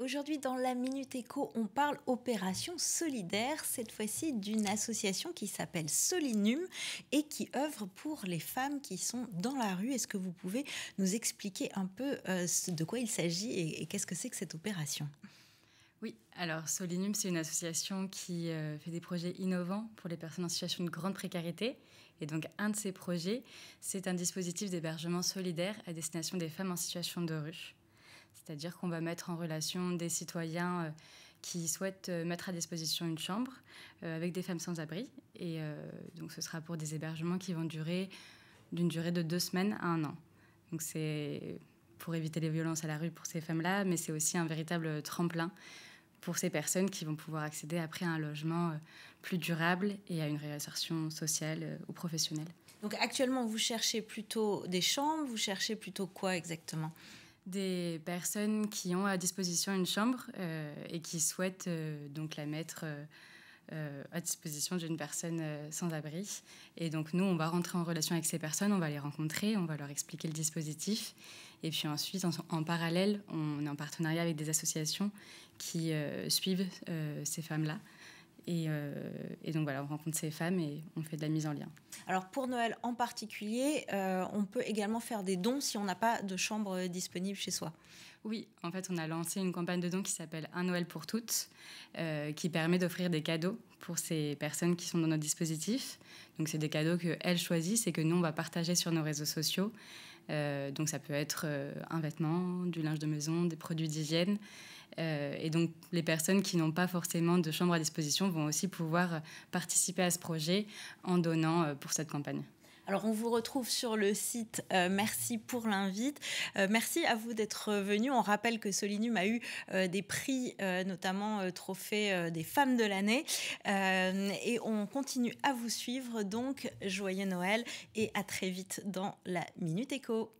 Aujourd'hui, dans la Minute Éco, on parle opération solidaire, cette fois-ci d'une association qui s'appelle Solinum et qui œuvre pour les femmes qui sont dans la rue. Est-ce que vous pouvez nous expliquer un peu euh, de quoi il s'agit et, qu'est-ce que c'est que cette opération oui, alors Solinum, c'est une association qui euh, fait des projets innovants pour les personnes en situation de grande précarité. Et donc, un de ces projets, c'est un dispositif d'hébergement solidaire à destination des femmes en situation de rue. C'est-à-dire qu'on va mettre en relation des citoyens euh, qui souhaitent euh, mettre à disposition une chambre euh, avec des femmes sans abri. Et donc ce sera pour des hébergements qui vont durer d'une durée de deux semaines à un an. Donc c'est pour éviter les violences à la rue pour ces femmes-là, mais c'est aussi un véritable tremplin pour ces personnes qui vont pouvoir accéder après à un logement plus durable et à une réinsertion sociale ou professionnelle. Donc actuellement, vous cherchez plutôt des chambres, vous cherchez plutôt quoi exactement des personnes qui ont à disposition une chambre euh, et qui souhaitent euh, donc la mettre euh, à disposition d'une personne sans abri. Et donc nous, on va rentrer en relation avec ces personnes, on va les rencontrer, on va leur expliquer le dispositif. Et puis ensuite, en parallèle, on est en partenariat avec des associations qui suivent ces femmes-là euh, et, donc voilà, on rencontre ces femmes et on fait de la mise en lien. Alors pour Noël en particulier, euh, on peut également faire des dons si on n'a pas de chambre euh, disponible chez soi. Oui, en fait, on a lancé une campagne de dons qui s'appelle Un Noël pour toutes, qui permet d'offrir des cadeaux pour ces personnes qui sont dans notre dispositif. Donc c'est des cadeaux qu'elles choisissent et que nous, on va partager sur nos réseaux sociaux. Euh, donc ça peut être euh, un vêtement, du linge de maison, des produits d'hygiène. Euh, et donc les personnes qui n'ont pas forcément de chambre à disposition vont aussi pouvoir participer à ce projet en donnant pour cette campagne. Alors on vous retrouve sur le site. Euh, merci pour l'invite. Euh, merci à vous d'être venu. On rappelle que Solinum a eu euh, des prix, notamment trophée des femmes de l'année. et on continue à vous suivre. Donc joyeux Noël et à très vite dans la Minute écho!